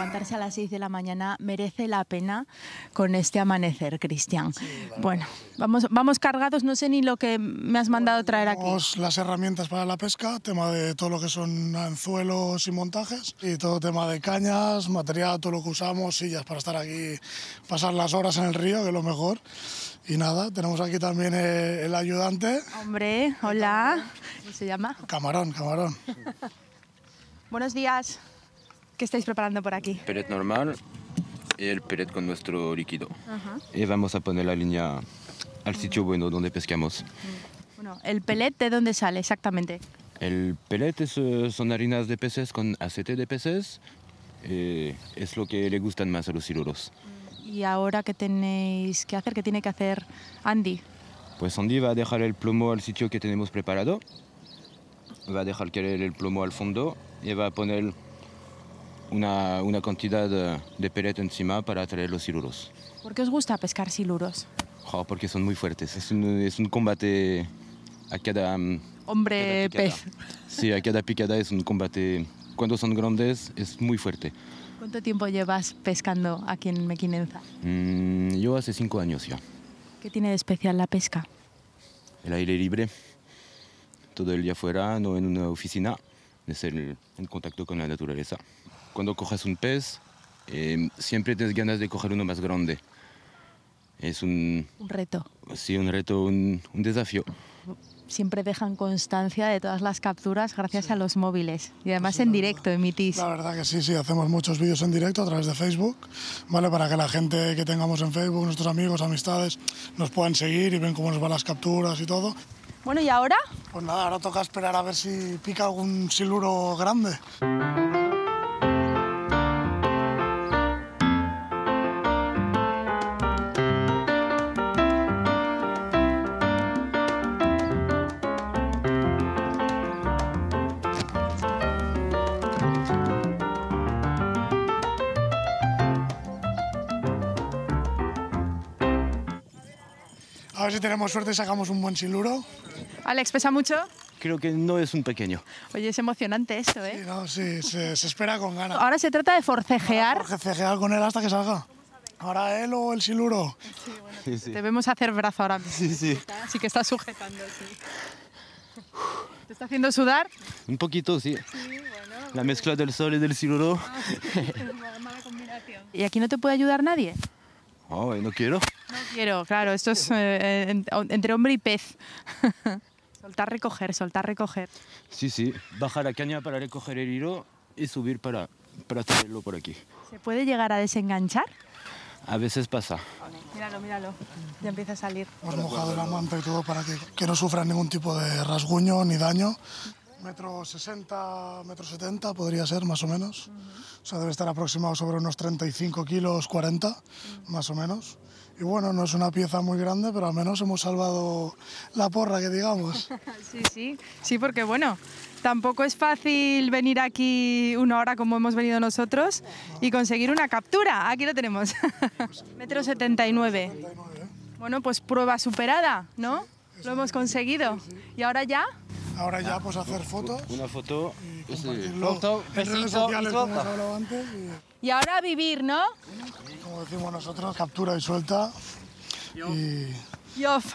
levantarse a las 6 de la mañana merece la pena con este amanecer, Cristian. bueno, vamos, vamos cargados, no sé ni lo que me has mandado traer aquí. Las herramientas para la pesca, tema de todo lo que son anzuelos y montajes, y todo tema de cañas, material, todo lo que usamos, sillas para estar aquí, pasar las horas en el río, que es lo mejor. Y nada, tenemos aquí también eh, el ayudante. Hombre, hola. ¿Cómo se llama? Camarón, camarón. Buenos días. ¿Qué estáis preparando por aquí? Pellet normal y el pelet con nuestro líquido. Y eh, vamos a poner la línea al sitio bueno donde pescamos. Mm. Bueno, ¿el pelet de dónde sale exactamente? El pelet eh, son harinas de peces con aceite de peces. Eh, es lo que le gustan más a los siluros. Mm. ¿Y ahora qué tenéis que hacer? ¿Qué tiene que hacer Andy? Pues Andy va a dejar el plomo al sitio que tenemos preparado. Va a dejar caer el plomo al fondo y va a poner una, una cantidad eh, de, de encima para atraer los siluros. ¿Por qué os gusta pescar siluros? porque son muy fuertes. Es un, es un combate a cada... Mm, Hombre pez. Sí, a cada picada es un combate. Cuando son grandes es muy fuerte. ¿Cuánto tiempo llevas pescando aquí en Mequinenza? Mm, yo hace cinco años ya. ¿Qué tiene de especial la pesca? El aire libre. Todo el día fuera, no en una oficina es el, contacto con la naturaleza. Cuando coges un pez, em, siempre tienes ganas de coger uno más grande. Es un, un reto. Sí, un reto, un, un, desafío. Siempre dejan constancia de todas las capturas gracias a los móviles y pues además en directo emitís. La verdad que sí, sí, hacemos muchos vídeos en directo a través de Facebook, ¿vale? Para que la gente que tengamos en Facebook, nuestros amigos, amistades, nos puedan seguir y ven cómo nos van las capturas y todo. Bueno, ¿y ahora? Pues nada, ahora toca esperar a ver si pica algún siluro grande. A ver si tenemos suerte y sacamos un buen siluro. Alex, ¿pesa mucho? Creo que no es un pequeño. Oye, es emocionante esto, ¿eh? Sí, no, sí, se, espera con ganas. Ahora se trata de forcejear. forcejear con él hasta que salga. Ahora él o el siluro. Sí, bueno, sí, Debemos hacer brazo ahora mismo. Sí, sí. Así que está sujetando, sí. ¿Te está haciendo sudar? Un poquito, sí. Bueno, La mezcla del sol y del siluro. Ah, una mala combinación. ¿Y aquí no te puede ayudar nadie? no quiero. No quiero, claro, esto es eh, entre hombre y pez. soltar, recoger, soltar, recoger. Sí, sí, bajar a caña para recoger el hilo y subir para, para traerlo por aquí. ¿Se puede llegar a desenganchar? A veces pasa. Míralo, míralo. Ya empieza a salir. Hemos mojado la en todo para que, que, no sufra ningún tipo de rasguño ni daño metro 60, metro 70 podría ser más o menos. O sea, debe estar aproximado sobre unos 35 kilos, 40 más o menos. Y bueno, no es una pieza muy grande, pero al menos hemos salvado la porra, que digamos. sí, sí, sí, porque bueno, tampoco es fácil venir aquí una hora como hemos venido nosotros y conseguir una captura. Aquí lo tenemos, metro 79. ¿eh? Bueno, pues prueba superada, ¿no? lo hemos conseguido. ¿Y ahora ya? Ahora ya, pues hacer fotos. Una foto. Y foto, en foto. Y... ahora vivir, ¿no? Como decimos nosotros, captura y suelta. Y... Y off.